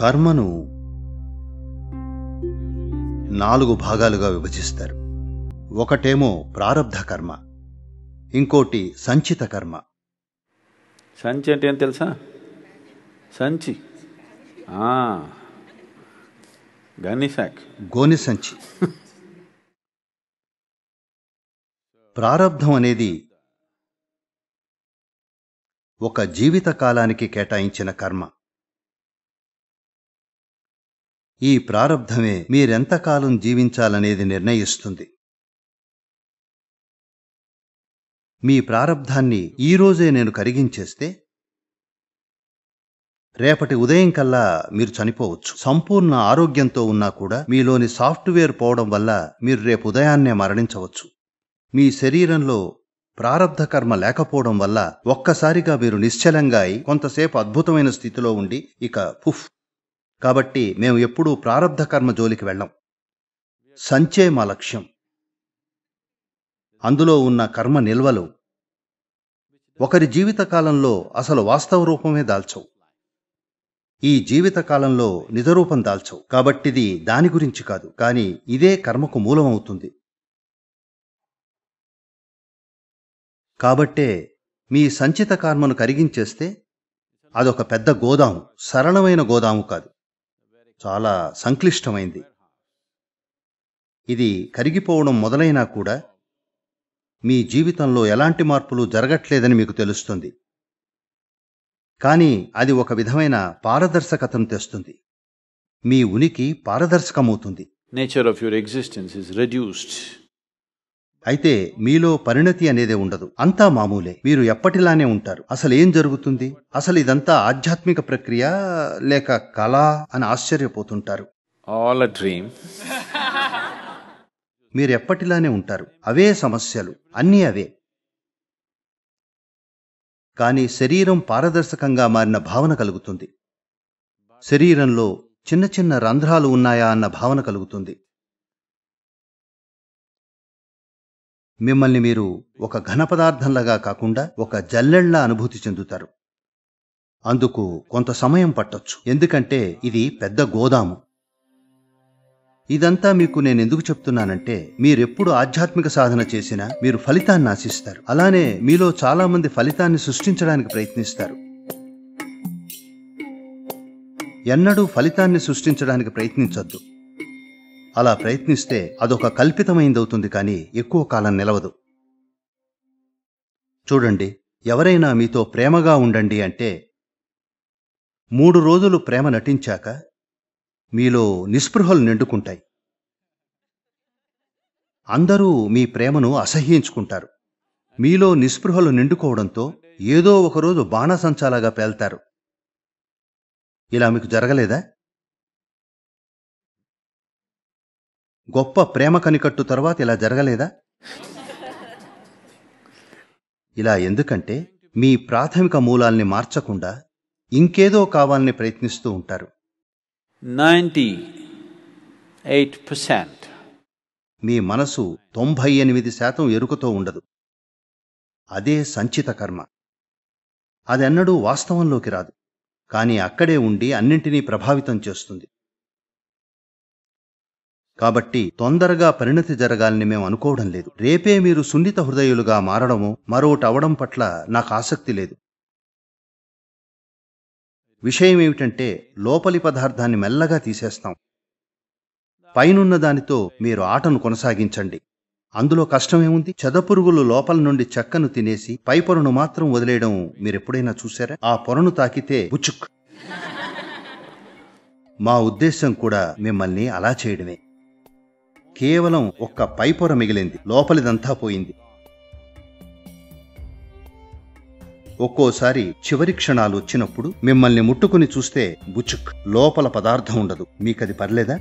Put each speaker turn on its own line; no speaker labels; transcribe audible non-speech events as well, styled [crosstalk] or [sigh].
కర్మను నాలుగు భాగాలుగా విభజిస్తారు ఒకటేమో ప్రారంధ కర్మ ఇంకోటి సంచిత కర్మ సంచి అంటే ఏం తెలుసా సంచి గనిసాక్ గోని సంచి ప్రారంధం అనేది ఒక జీవిత కాలానికి కేటాయించిన కర్మ ఈ ప్రారంధమే మీరెంతకాలం జీవించాలనేది నిర్ణయిస్తుంది మీ ప్రారంధాన్ని ఈరోజే నేను కరిగించేస్తే రేపటి ఉదయం కల్లా మీరు చనిపోవచ్చు సంపూర్ణ ఆరోగ్యంతో ఉన్నా కూడా మీలోని సాఫ్ట్వేర్ పోవడం వల్ల మీరు రేపు ఉదయాన్నే మరణించవచ్చు మీ శరీరంలో ప్రారంధ కర్మ లేకపోవడం వల్ల ఒక్కసారిగా మీరు నిశ్చలంగా అయి కొంతసేపు అద్భుతమైన స్థితిలో ఉండి ఇక పుఫ్ కాబట్టి మేము ఎప్పుడూ ప్రారంధ కర్మ జోలికి వెళ్ళం సంచే మా లక్ష్యం అందులో ఉన్న కర్మ నిల్వలు ఒకరి జీవితకాలంలో అసలు వాస్తవ రూపమే దాల్చవు ఈ జీవితకాలంలో నిజరూపం దాల్చవు కాబట్టిది దాని గురించి కాదు కానీ ఇదే కర్మకు మూలమవుతుంది కాబట్టే మీ సంచిత కర్మను కరిగించేస్తే అదొక పెద్ద గోదాము సరళమైన గోదాము కాదు చాలా సంక్లిష్టమైంది ఇది కరిగిపోవడం మొదలైనా కూడా మీ జీవితంలో ఎలాంటి మార్పులు జరగట్లేదని మీకు తెలుస్తుంది కానీ అది ఒక విధమైన పారదర్శకతను తెస్తుంది మీ ఉనికి పారదర్శకమవుతుంది nature of your existence is reduced అయితే మీలో పరిణతి అనేదే ఉండదు అంతా మామూలే మీరు ఎప్పటిలానే ఉంటారు అసలు ఏం జరుగుతుంది అసలు ఇదంతా ఆధ్యాత్మిక ప్రక్రియ లేక కళ అని ఆశ్చర్యపోతుంటారు ఆల్ డ్రీమ్ [laughs] మీరు ఎప్పటిలానే ఉంటారు అవే సమస్యలు అన్నీ అవే కానీ శరీరం పారదర్శకంగా మారిన భావన కలుగుతుంది శరీరంలో చిన్న చిన్న రంధ్రాలు ఉన్నాయా అన్న భావన కలుగుతుంది మిమ్మల్ని మీరు ఒక ఘన పదార్థంలాగా కాకుండా ఒక జల్లెళ్లా అనుభూతి చెందుతారు అందుకు కొంత సమయం పట్టొచ్చు ఎందుకంటే ఇది పెద్ద గోదాము ఇదంతా మీకు నేను ఎందుకు చెప్తున్నానంటే మీరెప్పుడు ఆధ్యాత్మిక సాధన చేసినా మీరు ఫలితాన్ని ఆశిస్తారు అలానే మీలో చాలామంది ఫలితాన్ని సృష్టించడానికి ప్రయత్నిస్తారు ఎన్నడూ ఫలితాన్ని సృష్టించడానికి ప్రయత్నించొద్దు అలా ప్రయత్నిస్తే అదొక కల్పితమైందవుతుంది కానీ ఎక్కువ కాలం నిలవదు చూడండి ఎవరైనా మీతో ప్రేమగా ఉండండి అంటే మూడు రోజులు ప్రేమ నటించాక మీలో నిస్పృహలు నిండుకుంటాయి అందరూ మీ ప్రేమను అసహ్యించుకుంటారు మీలో నిస్పృహలు నిండుకోవడంతో ఏదో ఒకరోజు బాణసంచాలాగా పేల్తారు ఇలా మీకు జరగలేదా గొప్ప ప్రేమ కనికట్టు తర్వాత ఇలా జరగలేదా ఇలా ఎందుకంటే మీ ప్రాథమిక మూలాల్ని మార్చకుండా ఇంకేదో కావాలని ప్రయత్నిస్తూ ఉంటారు మీ మనసు తొంభై ఎనిమిది శాతం ఎరుకుతో ఉండదు అదే సంచిత కర్మ అదెన్నడూ వాస్తవంలోకి రాదు కానీ అక్కడే ఉండి అన్నింటినీ ప్రభావితం చేస్తుంది కాబట్టి తొందరగా పరిణతి జరగాలని మేము అనుకోవడం లేదు రేపే మీరు సున్నిత హృదయులుగా మారడము మరోటవడం పట్ల నాకు ఆసక్తి లేదు విషయం ఏమిటంటే లోపలి పదార్థాన్ని మెల్లగా తీసేస్తాం పైనున్న దానితో మీరు ఆటను కొనసాగించండి అందులో కష్టమేముంది చెదపురుగులు లోపల నుండి చెక్కను తినేసి పై పొరను మాత్రం వదిలేయడం మీరెప్పుడైనా చూశారా ఆ పొరను తాకితే బుచుక్ మా ఉద్దేశం కూడా మిమ్మల్ని అలా చేయడమే కేవలం ఒక్క పైపొర మిగిలింది లోపలిదంతా పోయింది ఒక్కోసారి చివరి క్షణాలు వచ్చినప్పుడు మిమ్మల్ని ముట్టుకుని చూస్తే బుచుక్ లోపల పదార్థం ఉండదు మీకది పర్లేదా